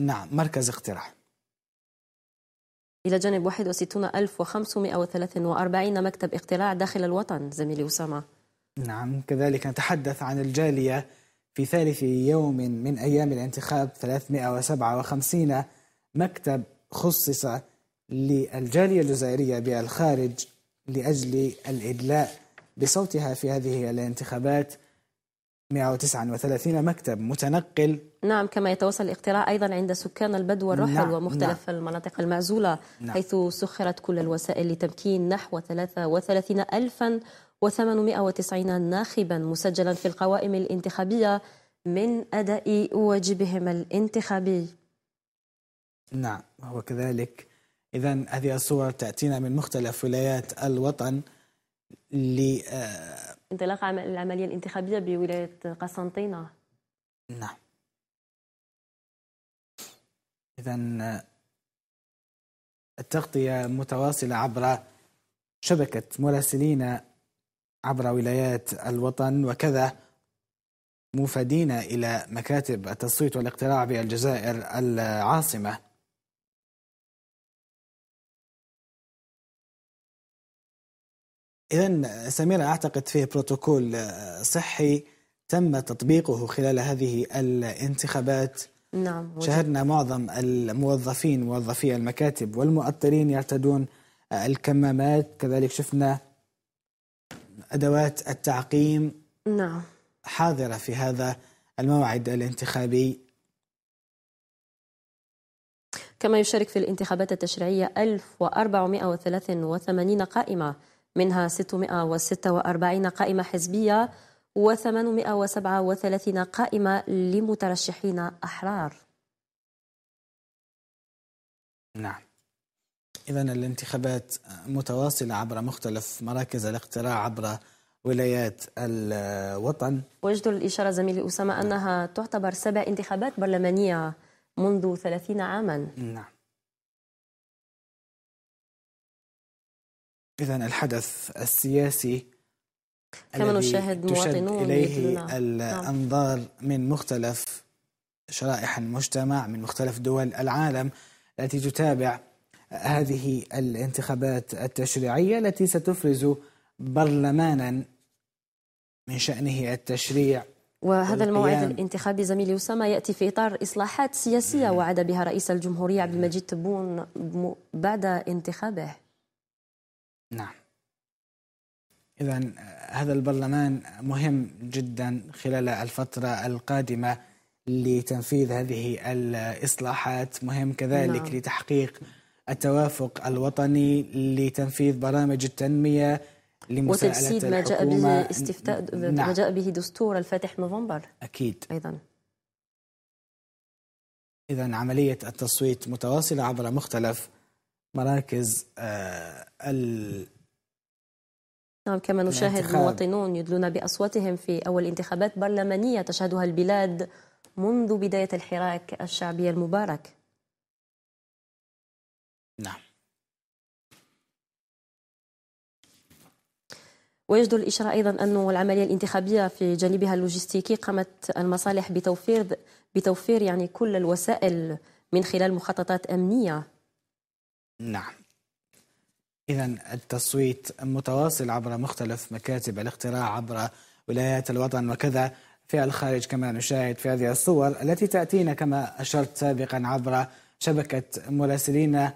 نعم مركز اقتراع إلى جانب 61543 مكتب اقتراع داخل الوطن زميلي أسامة نعم كذلك نتحدث عن الجالية في ثالث يوم من أيام الانتخاب 357 مكتب خصص للجالية الجزائرية بالخارج لأجل الإدلاء بصوتها في هذه الانتخابات 139 مكتب متنقل نعم كما يتواصل الاقتراع أيضا عند سكان البدو والرحل نعم ومختلف نعم المناطق المعزولة نعم حيث سخرت كل الوسائل لتمكين نحو 33 ألفا و890 ناخبا مسجلا في القوائم الانتخابية من أداء واجبهم الانتخابي نعم كذلك إذا هذه الصور تأتينا من مختلف ولايات الوطن ل آه، انطلاق العملية الانتخابية بولاية قسنطينة نعم إذا التغطية متواصلة عبر شبكة مراسلين عبر ولايات الوطن وكذا موفدين إلى مكاتب التصويت والاقتراع بالجزائر العاصمة إذا سميرة أعتقد فيه بروتوكول صحي تم تطبيقه خلال هذه الانتخابات نعم وجد. شهدنا معظم الموظفين موظفي المكاتب والمؤطرين يرتدون الكمامات كذلك شفنا أدوات التعقيم نعم حاضرة في هذا الموعد الانتخابي كما يشارك في الانتخابات التشريعية 1483 قائمة منها 646 قائمة حزبية و837 قائمة لمترشحين أحرار نعم إذا الانتخابات متواصلة عبر مختلف مراكز الاقتراع عبر ولايات الوطن وجد الإشارة زميلي أسامة أنها تعتبر سبع انتخابات برلمانية منذ 30 عاما نعم إذا الحدث السياسي كما نشاهد مواطنون إليه نعم. الأنظار من مختلف شرائح المجتمع من مختلف دول العالم التي تتابع هذه الانتخابات التشريعية التي ستفرز برلمانا من شأنه التشريع وهذا الموعد الانتخابي زميلي أسامة يأتي في إطار إصلاحات سياسية نعم. وعد بها رئيس الجمهورية عبد المجيد تبون بعد انتخابه نعم إذا هذا البرلمان مهم جدا خلال الفترة القادمة لتنفيذ هذه الإصلاحات مهم كذلك نعم. لتحقيق التوافق الوطني لتنفيذ برامج التنمية وتجسيد ما جاء به استفتاء نعم. ما جاء به دستور الفاتح نوفمبر أكيد أيضا إذا عملية التصويت متواصلة عبر مختلف مراكز آه، ال نعم كما نشاهد مواطنون يدلون بأصواتهم في أول انتخابات برلمانية تشهدها البلاد منذ بداية الحراك الشعبي المبارك نعم ويجدر الإشارة أيضا أن العملية الانتخابية في جانبها اللوجستيكي قامت المصالح بتوفير بتوفير يعني كل الوسائل من خلال مخططات أمنية نعم إذا التصويت متواصل عبر مختلف مكاتب الاقتراع عبر ولايات الوطن وكذا في الخارج كما نشاهد في هذه الصور التي تأتينا كما أشرت سابقا عبر شبكة مراسلين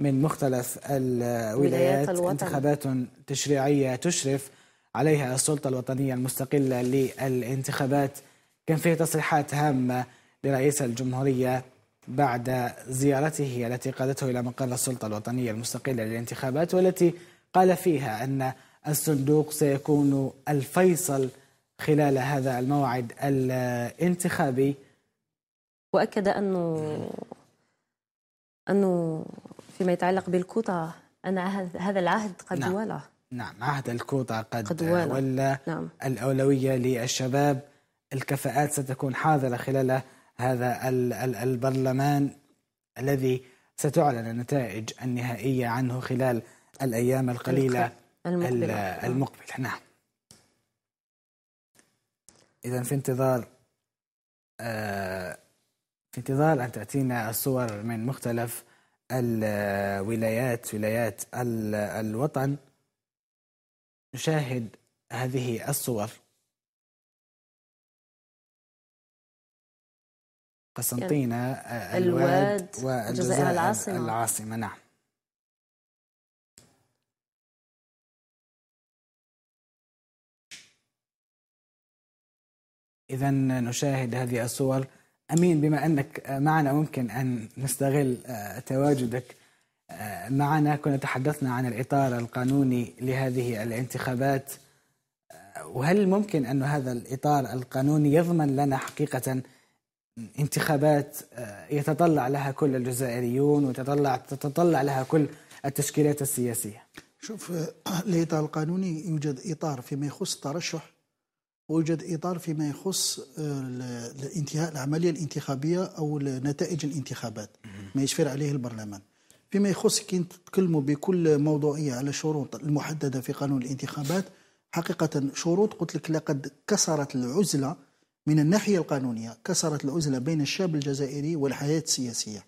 من مختلف الولايات انتخابات تشريعية تشرف عليها السلطة الوطنية المستقلة للانتخابات كان فيه تصريحات هامة لرئيس الجمهورية بعد زيارته التي قادته إلى مقر السلطة الوطنية المستقلة للانتخابات والتي قال فيها أن الصندوق سيكون الفيصل خلال هذا الموعد الانتخابي وأكد أنه أنه فيما يتعلق بالكوطة أن هذا العهد قد نعم. ولا نعم عهد الكوطة قد, قد ولا, ولا نعم. الأولوية للشباب الكفاءات ستكون حاضرة خلال هذا البرلمان الذي ستعلن النتائج النهائية عنه خلال الأيام القليلة المقبلة, المقبلة. نعم إذا في انتظار آه، في انتظار أن تأتينا الصور من مختلف الولايات ولايات الوطن نشاهد هذه الصور قسنطينة آه، الواد والجزائر العاصمة. العاصمة نعم إذا نشاهد هذه الصور أمين بما أنك آه، معنا ممكن أن نستغل آه، تواجدك معنا كنا تحدثنا عن الإطار القانوني لهذه الانتخابات وهل ممكن أن هذا الإطار القانوني يضمن لنا حقيقة انتخابات آه، يتطلع لها كل الجزائريون وتطلع تتطلع لها كل التشكيلات السياسية شوف آه، الإطار القانوني يوجد إطار فيما يخص الترشح ويوجد إطار فيما يخص آه، الانتهاء العملية الانتخابية أو نتائج الانتخابات ما يشفر عليه البرلمان فيما يخص كي تتكلموا بكل موضوعية على الشروط المحددة في قانون الانتخابات حقيقة شروط قلت لك لقد كسرت العزلة من الناحية القانونية كسرت العزلة بين الشاب الجزائري والحياة السياسية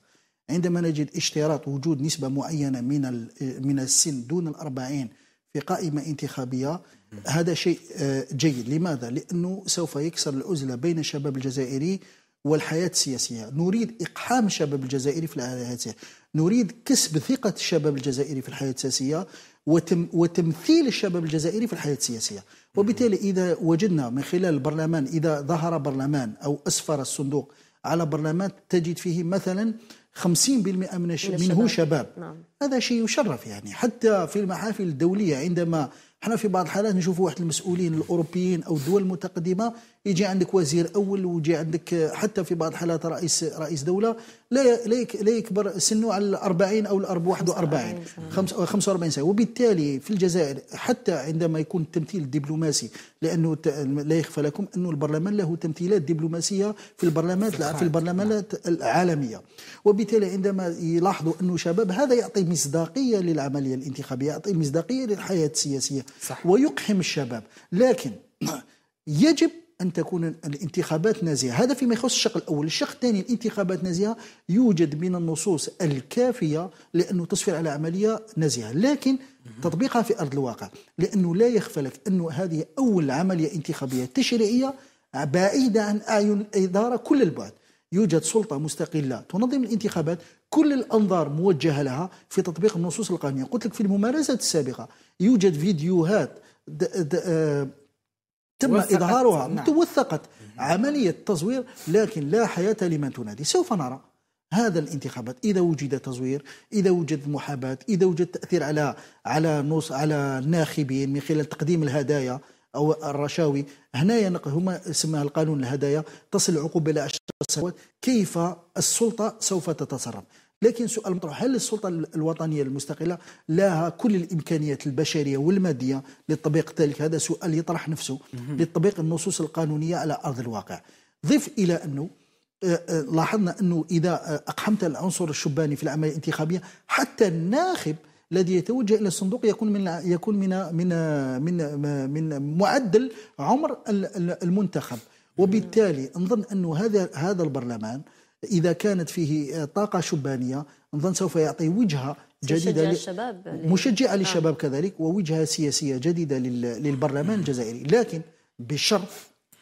عندما نجد اشتراط وجود نسبة معينة من من السن دون الأربعين في قائمة انتخابية هذا شيء آه، جيد لماذا؟ لأنه سوف يكسر العزلة بين الشباب الجزائري والحياة السياسية نريد إقحام الشباب الجزائري في الحياة السياسية نريد كسب ثقة الشباب الجزائري في الحياة السياسية وتم وتمثيل الشباب الجزائري في الحياة السياسية وبالتالي إذا وجدنا من خلال البرلمان إذا ظهر برلمان أو أسفر الصندوق على برلمان تجد فيه مثلا 50% من الشباب منه شباب نعم. هذا شيء يشرف يعني حتى في المحافل الدولية عندما احنا في بعض الحالات نشوف واحد المسؤولين الاوروبيين او الدول المتقدمه يجي عندك وزير اول ويجي عندك حتى في بعض الحالات رئيس رئيس دوله لا لا يكبر سنه على 40 او 41 45 سنه وبالتالي في الجزائر حتى عندما يكون التمثيل الدبلوماسي لانه لا يخفى لكم انه البرلمان له تمثيلات دبلوماسيه في البرلمانات في البرلمانات العالميه وبالتالي عندما يلاحظوا انه شباب هذا يعطي مصداقيه للعمليه الانتخابيه يعطي مصداقيه للحياه السياسيه صح. ويقحم الشباب لكن يجب أن تكون الانتخابات نازية هذا فيما يخص الشق الأول الشق الثاني الانتخابات نازية يوجد من النصوص الكافية لأنه تصفر على عملية نازية لكن تطبيقها في أرض الواقع لأنه لا يخفى لك أنه هذه أول عملية انتخابية تشريعية بعيدة عن أعين الإدارة كل البعد يوجد سلطة مستقلة تنظم الانتخابات كل الأنظار موجهة لها في تطبيق النصوص القانونية قلت لك في الممارسات السابقة يوجد فيديوهات د د آه، تم إظهارها نعم. توثقت عملية تزوير لكن لا حياة لمن تنادي سوف نرى هذا الانتخابات إذا وجد تزوير إذا وجد محاباة إذا وجد تأثير على على نص على الناخبين من خلال تقديم الهدايا أو الرشاوي هنا هما اسمها القانون الهدايا تصل العقوبة إلى عشر سنوات كيف السلطة سوف تتصرف لكن سؤال مطروح هل السلطة الوطنية المستقلة لها كل الإمكانيات البشرية والمادية لتطبيق ذلك هذا سؤال يطرح نفسه لتطبيق النصوص القانونية على أرض الواقع ضف إلى أنه آه، آه، لاحظنا أنه إذا آه، أقحمت العنصر الشباني في العملية الانتخابية حتى الناخب الذي يتوجه الى الصندوق يكون من يكون من من من من معدل عمر المنتخب وبالتالي نظن انه هذا هذا البرلمان إذا كانت فيه آه، طاقة شبانية نظن سوف يعطي وجهة جديدة للشباب مشجعة آه. للشباب كذلك ووجهة سياسية جديدة للبرلمان الجزائري لكن بشرط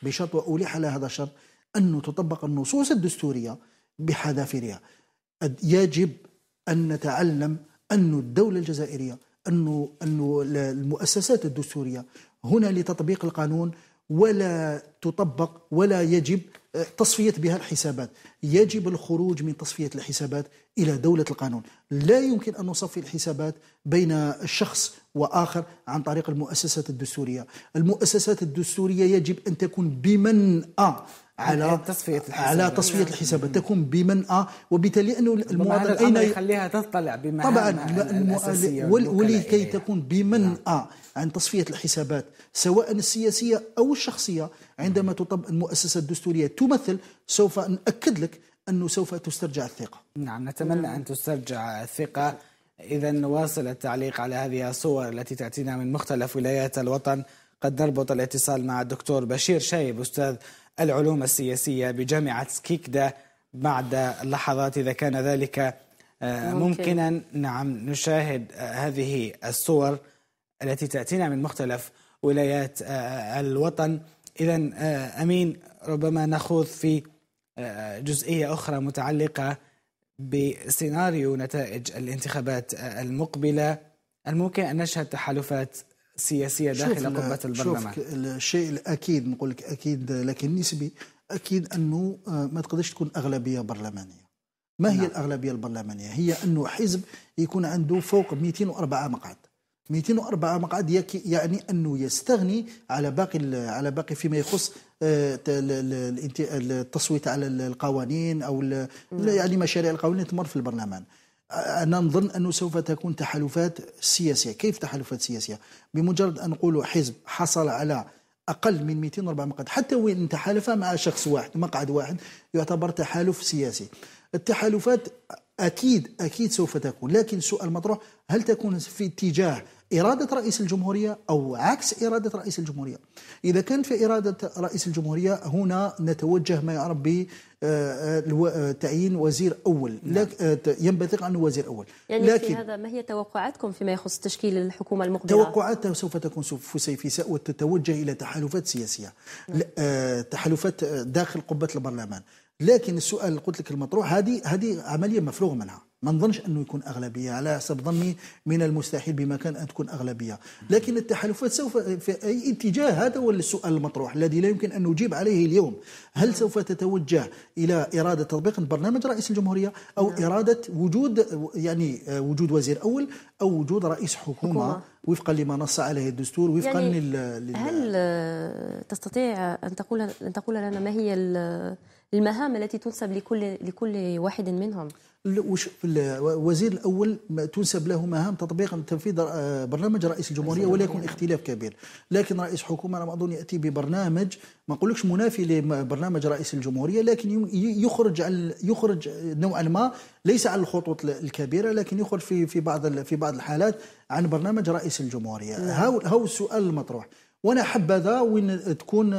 بشرط وألح على هذا الشرط أن تطبق النصوص الدستورية بحذافيرها يجب أن نتعلم أن الدولة الجزائرية أن المؤسسات الدستورية هنا لتطبيق القانون ولا تطبق ولا يجب آه، تصفية بها الحسابات يجب الخروج من تصفية الحسابات إلى دولة القانون لا يمكن أن نصفي الحسابات بين الشخص وآخر عن طريق المؤسسات الدستورية المؤسسات الدستورية يجب أن تكون بمن آه على تصفية الحسابات على تصفية الحسابات تكون بمنأى وبالتالي أنه المواطن أين يخليها تطلع بمهام طبعا ولكي نعم. تكون بمنأى عن تصفية الحسابات سواء السياسية أو الشخصية عندما تطبق المؤسسة الدستورية تمثل سوف نأكد لك أنه سوف تسترجع الثقة نعم نتمنى أن تسترجع الثقة إذا نواصل التعليق على هذه الصور التي تأتينا من مختلف ولايات الوطن قد نربط الاتصال مع الدكتور بشير شايب أستاذ العلوم السياسية بجامعة سكيكدا بعد لحظات إذا كان ذلك آه، ممكنا نعم نشاهد آه، هذه الصور التي تأتينا من مختلف ولايات آه، الوطن إذا أمين ربما نخوض في جزئية أخرى متعلقة بسيناريو نتائج الانتخابات المقبلة الممكن أن نشهد تحالفات سياسية داخل قبة البرلمان شوف الشيء الأكيد نقول لك أكيد لكن نسبي أكيد أنه آه، ما تقدرش تكون أغلبية برلمانية ما هي نعم. الأغلبية البرلمانية هي أنه حزب يكون عنده فوق 204 مقعد 204 مقعد يعني انه يستغني على باقي على باقي فيما يخص آه، التصويت على القوانين او نعم. يعني مشاريع القوانين تمر في البرلمان أنا نظن أنه سوف تكون تحالفات سياسية كيف تحالفات سياسية؟ بمجرد أن نقول حزب حصل على أقل من 204 مقعد حتى وإن تحالف مع شخص واحد مقعد واحد يعتبر تحالف سياسي التحالفات أكيد أكيد سوف تكون لكن السؤال المطروح هل تكون في اتجاه إرادة رئيس الجمهورية أو عكس إرادة رئيس الجمهورية إذا كانت في إرادة رئيس الجمهورية هنا نتوجه ما يعرف ب آه، آه، آه، تعيين وزير أول نعم. ينبثق عنه وزير أول يعني لكن في هذا ما هي توقعاتكم فيما يخص تشكيل الحكومة المقبلة؟ توقعاتها سوف تكون سيفيساء وتتوجه إلى تحالفات سياسية نعم. تحالفات داخل قبة البرلمان لكن السؤال اللي قلت لك المطروح هذه هذه عملية مفروغ منها ما نظنش انه يكون اغلبيه على حسب ظني من المستحيل بمكان ان تكون اغلبيه لكن التحالفات سوف في اي اتجاه هذا هو السؤال المطروح الذي لا يمكن ان نجيب عليه اليوم هل سوف تتوجه الى اراده تطبيق برنامج رئيس الجمهوريه او نعم. اراده وجود يعني وجود وزير اول او وجود رئيس حكومه, حكومة. وفقا لما نص عليه الدستور وفقا يعني لل... هل تستطيع ان تقول ان تقول لنا ما هي المهام التي تنسب لكل لكل واحد منهم الوزير الأول تنسب له مهام تطبيق تنفيذ آه، برنامج رئيس الجمهورية ولا يكون اختلاف كبير لكن رئيس حكومة أنا أظن يأتي ببرنامج ما نقولكش منافي لبرنامج رئيس الجمهورية لكن يخرج عن يخرج نوعا ما ليس على الخطوط الكبيرة لكن يخرج في في بعض في بعض الحالات عن برنامج رئيس الجمهورية نعم. هاو, هاو السؤال المطروح وانا حبذا وين تكون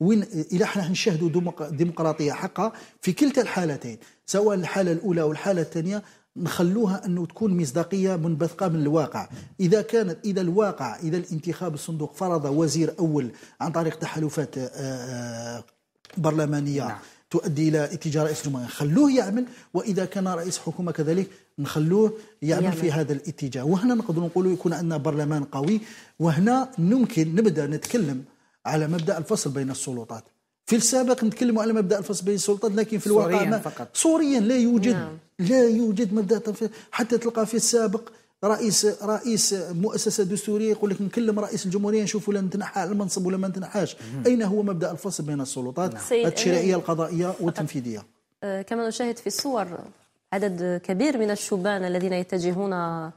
وين الى حنا نشاهدوا ديمقراطيه حقها في كلتا الحالتين سواء الحاله الاولى والحاله الثانيه نخلوها انه تكون مصداقيه منبثقه من الواقع اذا كانت اذا الواقع اذا الانتخاب الصندوق فرض وزير اول عن طريق تحالفات آه، آه، برلمانيه نعم. تؤدي الى اتجاه رئيس الجمهوريه خلوه يعمل واذا كان رئيس حكومه كذلك نخلوه يعمل في هذا الاتجاه وهنا نقدر نقول يكون عندنا برلمان قوي وهنا ممكن نبدا نتكلم على مبدا الفصل بين السلطات في السابق نتكلموا على مبدا الفصل بين السلطات لكن في الواقع سوريا فقط سوريا لا يوجد نعم. لا يوجد مبدا حتى تلقى في السابق رئيس رئيس مؤسسه دستوريه يقول لك نكلم رئيس الجمهوريه نشوف ولا نتنحى على المنصب ولا ما نتنحاش اين هو مبدا الفصل بين السلطات نعم. التشريعيه القضائيه والتنفيذيه آه، كما نشاهد في الصور عدد كبير من الشبان الذين يتجهون